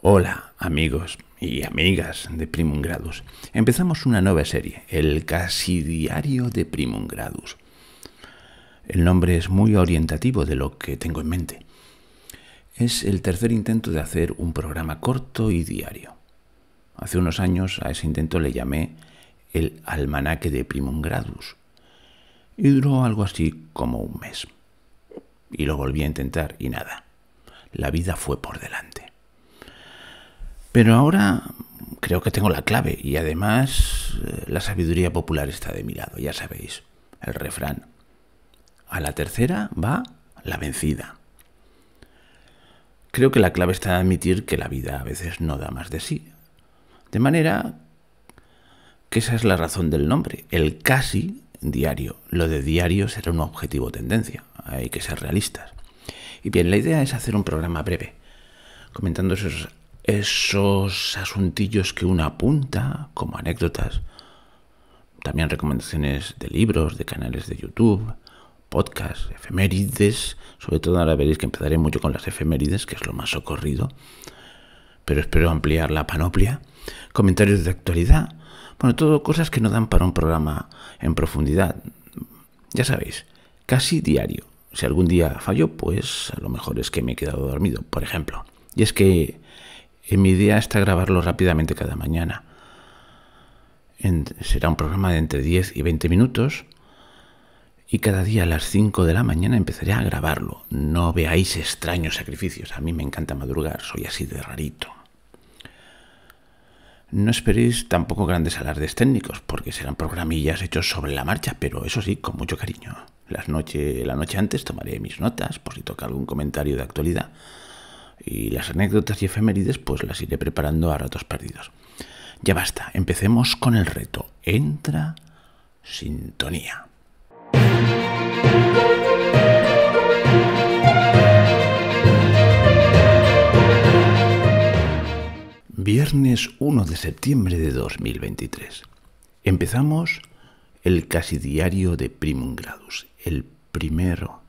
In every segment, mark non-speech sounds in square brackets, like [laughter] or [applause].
Hola amigos y amigas de Primum Gradus. Empezamos una nueva serie, el casi diario de Primum Gradus. El nombre es muy orientativo de lo que tengo en mente. Es el tercer intento de hacer un programa corto y diario. Hace unos años a ese intento le llamé el almanaque de Primum Gradus y duró algo así como un mes. Y lo volví a intentar y nada. La vida fue por delante. Pero ahora creo que tengo la clave y además eh, la sabiduría popular está de mi lado, ya sabéis, el refrán. A la tercera va la vencida. Creo que la clave está en admitir que la vida a veces no da más de sí. De manera que esa es la razón del nombre, el casi diario. Lo de diario será un objetivo tendencia, hay que ser realistas. Y bien, la idea es hacer un programa breve, comentando esos esos asuntillos que uno apunta como anécdotas. También recomendaciones de libros, de canales de YouTube, podcasts, efemérides. Sobre todo ahora veréis que empezaré mucho con las efemérides, que es lo más socorrido. Pero espero ampliar la panoplia. Comentarios de actualidad. Bueno, todo cosas que no dan para un programa en profundidad. Ya sabéis, casi diario. Si algún día fallo, pues a lo mejor es que me he quedado dormido, por ejemplo. Y es que mi idea está grabarlo rápidamente cada mañana. será un programa de entre 10 y 20 minutos y cada día a las 5 de la mañana empezaré a grabarlo. No veáis extraños sacrificios, a mí me encanta madrugar, soy así de rarito. No esperéis tampoco grandes alardes técnicos, porque serán programillas hechos sobre la marcha, pero eso sí, con mucho cariño. Las la noche antes tomaré mis notas por si toca algún comentario de actualidad y las anécdotas y efemérides pues las iré preparando a ratos perdidos. Ya basta, empecemos con el reto. Entra sintonía. Viernes 1 de septiembre de 2023. Empezamos el casi diario de Primum Gradus, el primero.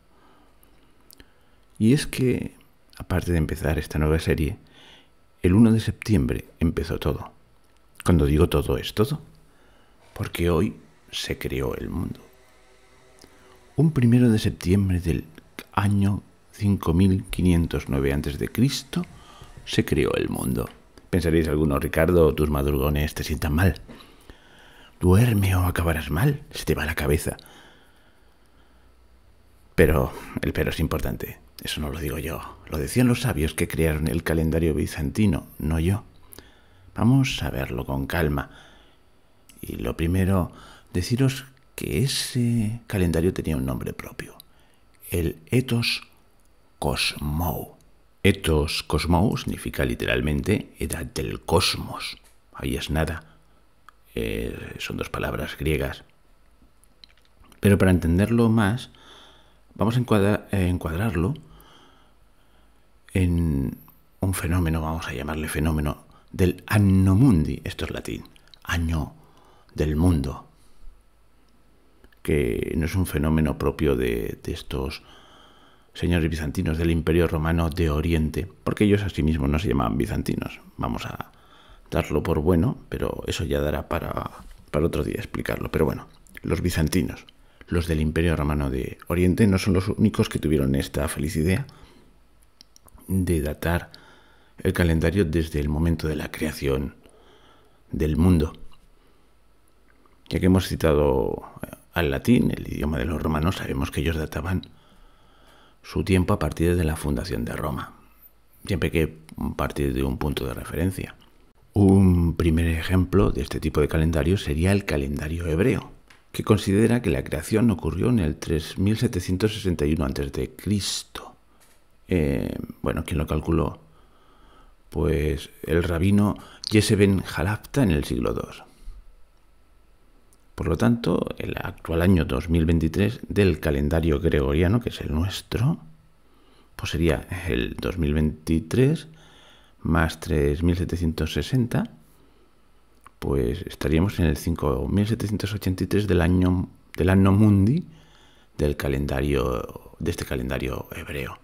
Y es que aparte de empezar esta nueva serie, el 1 de septiembre empezó todo. Cuando digo todo es todo, porque hoy se creó el mundo. Un primero de septiembre del año 5509 a.C. se creó el mundo. Pensaréis alguno, Ricardo, tus madrugones te sientan mal. Duerme o acabarás mal, se te va la cabeza. Pero el pero es importante. Eso no lo digo yo, lo decían los sabios que crearon el calendario bizantino, no yo. Vamos a verlo con calma. Y lo primero, deciros que ese calendario tenía un nombre propio, el Etos Cosmou. Etos Cosmou significa literalmente edad del cosmos. Ahí es nada. Eh, son dos palabras griegas. Pero para entenderlo más, vamos a eh, encuadrarlo en un fenómeno, vamos a llamarle fenómeno, del anno mundi, esto es latín, año del mundo, que no es un fenómeno propio de, estos señores bizantinos del Imperio Romano de Oriente, porque ellos a sí mismos no se llamaban bizantinos. Vamos a darlo por bueno, pero eso ya dará para, para otro día explicarlo. Pero bueno, los bizantinos, los del Imperio Romano de Oriente, no son los únicos que tuvieron esta feliz idea, de datar el calendario desde el momento de la creación del mundo. Ya que hemos citado eh, al latín, el idioma de los romanos, sabemos que ellos databan su tiempo a partir de la fundación de Roma, siempre que partir de un punto de referencia. Un primer ejemplo de este tipo de calendario sería el calendario hebreo, que considera que la creación ocurrió en el 3761 a.C. Eh, bueno, ¿quién lo calculó? Pues el rabino Jesse ben Jalapta en el siglo II. Por lo tanto, el actual año 2023 del calendario gregoriano, que es el nuestro, pues sería el 2023 más 3760, pues estaríamos en el 5783 del año del año mundi del calendario de este calendario hebreo.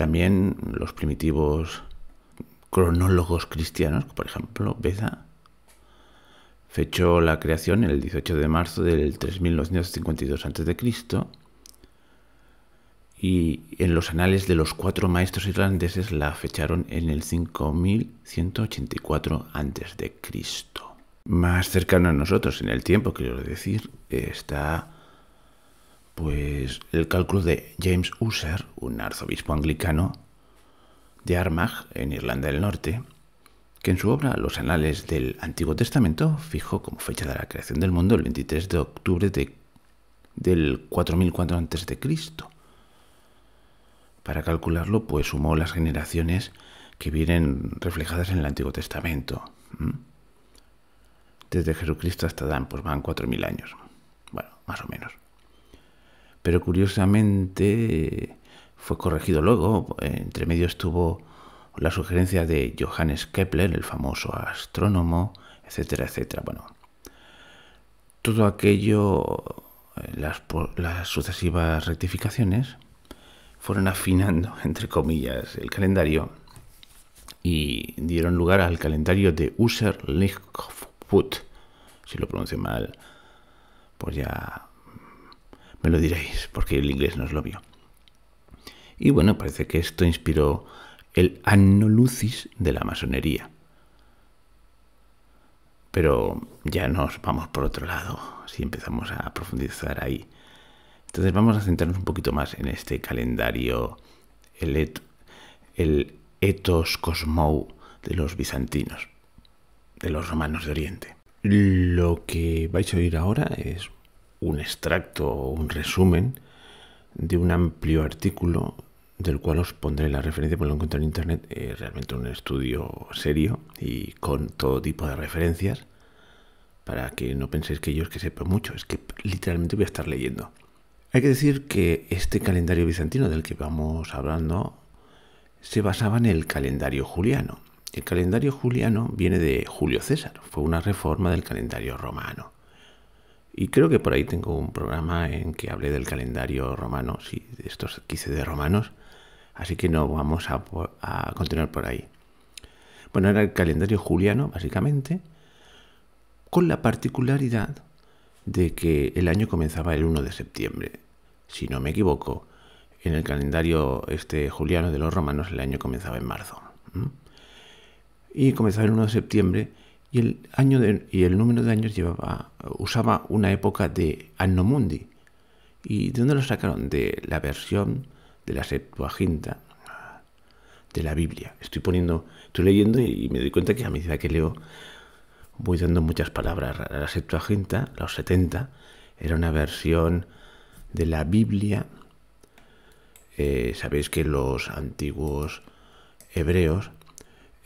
También los primitivos cronólogos cristianos, por ejemplo, Beda, fechó la creación el 18 de marzo del 3952 a.C. y en los anales de los cuatro maestros irlandeses la fecharon en el 5184 a.C. Más cercano a nosotros en el tiempo, quiero decir, está pues el cálculo de James User, un arzobispo anglicano de Armagh, en Irlanda del Norte, que en su obra Los Anales del Antiguo Testamento fijó como fecha de la creación del mundo el 23 de octubre de, del 4004 a.C. Para calcularlo, pues sumó las generaciones que vienen reflejadas en el Antiguo Testamento. Desde Jesucristo hasta Dan, pues van 4.000 años. Bueno, más o menos pero curiosamente fue corregido luego. Entre medio estuvo la sugerencia de Johannes Kepler, el famoso astrónomo, etcétera, etcétera. Bueno, todo aquello, eh, las, sucesivas rectificaciones, fueron afinando, [laughs] entre comillas, el calendario y dieron lugar al calendario de User Si lo pronuncio mal, pues ya me lo diréis, porque el inglés no es lo vio. Y bueno, parece que esto inspiró el annolucis de la masonería. Pero ya nos vamos por otro lado, si empezamos a profundizar ahí. Entonces vamos a centrarnos un poquito más en este calendario, el, et, el etos cosmou de los bizantinos, de los romanos de Oriente. Lo que vais a oír ahora es un extracto o un resumen de un amplio artículo del cual os pondré la referencia, porque lo encontré en internet, es eh, realmente un estudio serio y con todo tipo de referencias, para que no penséis que yo es que sepa mucho, es que literalmente voy a estar leyendo. Hay que decir que este calendario bizantino del que vamos hablando se basaba en el calendario juliano. El calendario juliano viene de Julio César, fue una reforma del calendario romano. Y creo que por ahí tengo un programa en que hablé del calendario romano, sí, de estos 15 de romanos. Así que no vamos a, continuar por ahí. Bueno, era el calendario juliano, básicamente, con la particularidad de que el año comenzaba el 1 de septiembre. Si no me equivoco, en el calendario este juliano de los romanos el año comenzaba en marzo. Y comenzaba el 1 de septiembre y el, año y el número de años llevaba, usaba una época de Anno Mundi. ¿Y de dónde lo sacaron? De la versión de la Septuaginta de la Biblia. Estoy poniendo, estoy leyendo y me doy cuenta que a medida que leo voy dando muchas palabras La Septuaginta, los 70, era una versión de la Biblia. Eh, sabéis que los antiguos hebreos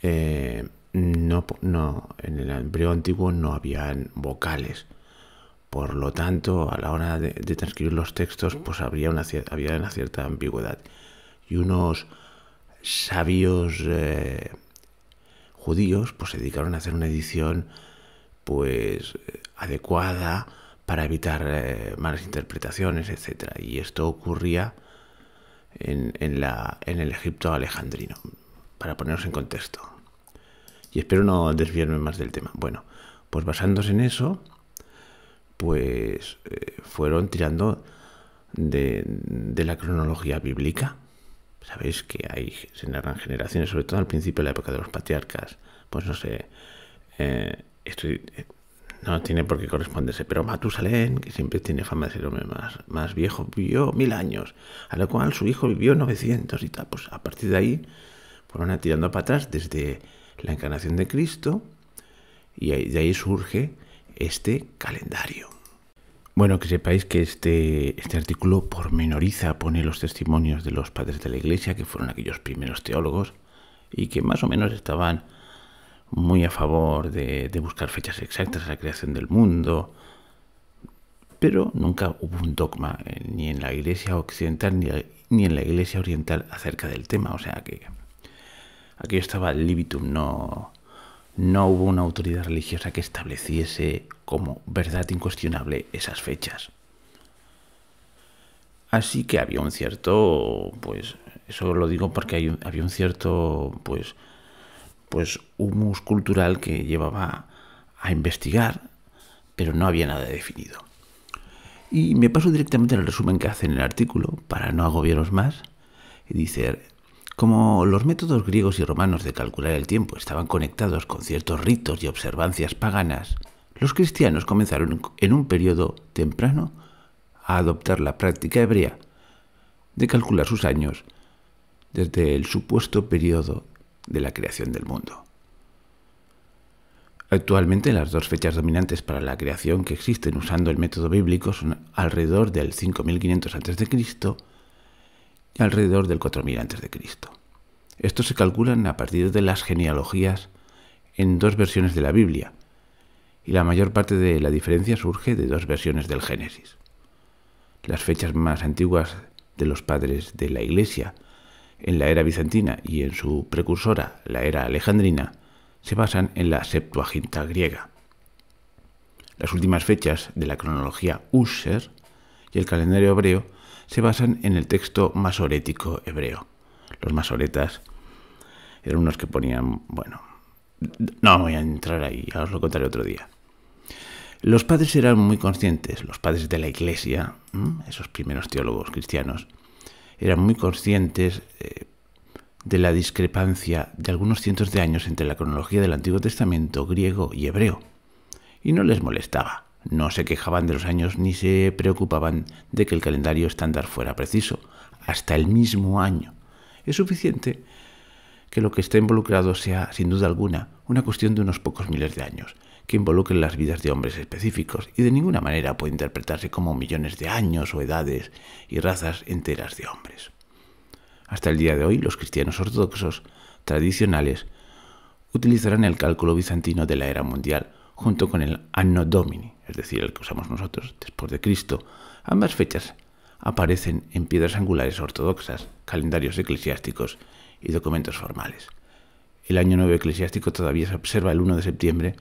eh, no, no, en el Hebreo antiguo no habían vocales. Por lo tanto, a la hora de, transcribir los textos, pues una, había una cierta ambigüedad. Y unos sabios eh, judíos pues se dedicaron a hacer una edición pues adecuada para evitar eh, malas interpretaciones, etc. Y esto ocurría en, en, la, en el Egipto alejandrino, para ponernos en contexto. Y espero no desviarme más del tema. Bueno, pues basándose en eso, pues eh, fueron tirando de, la cronología bíblica. Sabéis que hay, se narran generaciones, sobre todo al principio de la época de los patriarcas. Pues no sé, eh, eh, no tiene por qué corresponderse, pero Matusalén, que siempre tiene fama de ser el hombre más, más viejo, vivió mil años, a lo cual su hijo vivió 900 y tal. Pues a partir de ahí fueron tirando para atrás desde la encarnación de Cristo, y de ahí surge este calendario. Bueno, que sepáis que este, este artículo pormenoriza, pone los testimonios de los padres de la Iglesia, que fueron aquellos primeros teólogos, y que más o menos estaban muy a favor de, buscar fechas exactas a la creación del mundo, pero nunca hubo un dogma eh, ni en la Iglesia occidental ni, ni en la Iglesia oriental acerca del tema, o sea que Aquí estaba libitum, no, no hubo una autoridad religiosa que estableciese como verdad incuestionable esas fechas. Así que había un cierto, pues, eso lo digo porque había un cierto, pues, pues, humus cultural que llevaba a investigar, pero no había nada definido. Y me paso directamente al resumen que hace en el artículo, para no agobiaros más. Y dice, como los métodos griegos y romanos de calcular el tiempo estaban conectados con ciertos ritos y observancias paganas, los cristianos comenzaron en un periodo temprano a adoptar la práctica hebrea de calcular sus años desde el supuesto periodo de la creación del mundo. Actualmente las dos fechas dominantes para la creación que existen usando el método bíblico son alrededor del 5500 a.C alrededor del 4000 a.C. Estos se calculan a partir de las genealogías en dos versiones de la Biblia, y la mayor parte de la diferencia surge de dos versiones del Génesis. Las fechas más antiguas de los padres de la Iglesia, en la era bizantina y en su precursora, la era alejandrina, se basan en la Septuaginta griega. Las últimas fechas de la cronología Usher y el calendario hebreo se basan en el texto masorético hebreo. Los masoretas eran unos que ponían, bueno, no voy a entrar ahí, ya os lo contaré otro día. Los padres eran muy conscientes, los padres de la iglesia, esos primeros teólogos cristianos, eran muy conscientes eh, de la discrepancia de algunos cientos de años entre la cronología del Antiguo Testamento griego y hebreo, y no les molestaba. No se quejaban de los años ni se preocupaban de que el calendario estándar fuera preciso, hasta el mismo año. Es suficiente que lo que esté involucrado sea, sin duda alguna, una cuestión de unos pocos miles de años, que involucren las vidas de hombres específicos y de ninguna manera puede interpretarse como millones de años o edades y razas enteras de hombres. Hasta el día de hoy, los cristianos ortodoxos tradicionales utilizarán el cálculo bizantino de la era mundial junto con el Anno Domini, es decir, el que usamos nosotros después de Cristo. Ambas fechas aparecen en piedras angulares ortodoxas, calendarios eclesiásticos y documentos formales. El año nuevo eclesiástico todavía se observa el 1 de septiembre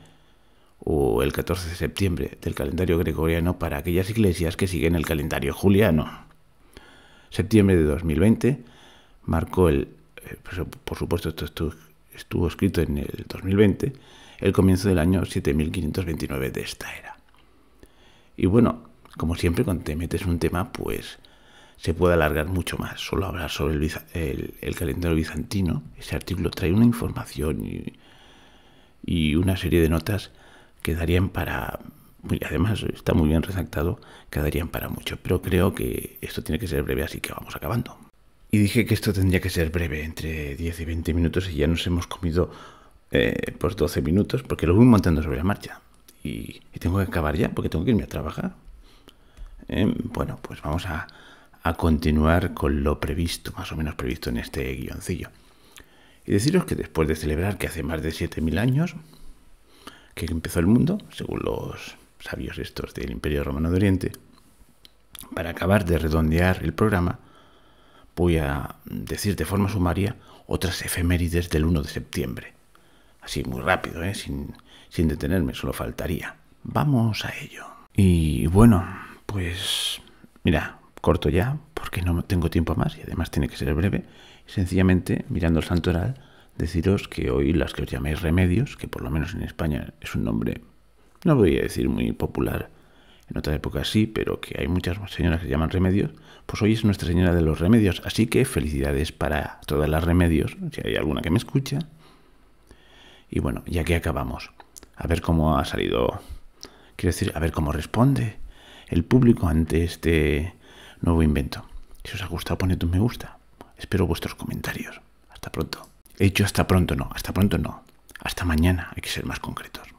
o el 14 de septiembre del calendario gregoriano para aquellas iglesias que siguen el calendario juliano. Septiembre de 2020 marcó el, eh, pues, por supuesto esto estuvo, estuvo escrito en el 2020, el comienzo del año 7529 de esta era. Y bueno, como siempre, cuando te metes un tema, pues se puede alargar mucho más. Solo hablar sobre el, calendario bizantino, ese artículo trae una información y, una serie de notas que darían para además está muy bien redactado, quedarían para mucho. Pero creo que esto tiene que ser breve, así que vamos acabando. Y dije que esto tendría que ser breve, entre 10 y 20 minutos, y ya nos hemos comido eh, por pues 12 minutos, porque lo voy montando sobre la marcha. Y, tengo que acabar ya, porque tengo que irme a trabajar. Eh, bueno, pues vamos a, a continuar con lo previsto, más o menos previsto en este guioncillo. Y deciros que después de celebrar que hace más de 7.000 años que empezó el mundo, según los sabios estos del Imperio Romano de Oriente, para acabar de redondear el programa, voy a decir de forma sumaria otras efemérides del 1 de septiembre así muy rápido, ¿eh? sin, detenerme, solo faltaría. Vamos a ello. Y bueno, pues mira, corto ya, porque no tengo tiempo más y además tiene que ser breve. Sencillamente, mirando el santoral, deciros que hoy las que os llamáis remedios, que por lo menos en España es un nombre, no voy a decir muy popular, en otra época sí, pero que hay muchas señoras que se llaman remedios, pues hoy es Nuestra Señora de los Remedios, así que felicidades para todas las remedios, si hay alguna que me escucha, y bueno, ya que acabamos. A ver cómo ha salido. Quiero decir, a ver cómo responde el público ante este nuevo invento. Si os ha gustado, poned un me gusta. Espero vuestros comentarios. Hasta pronto. He dicho hasta pronto, no. Hasta pronto, no. Hasta mañana. Hay que ser más concretos.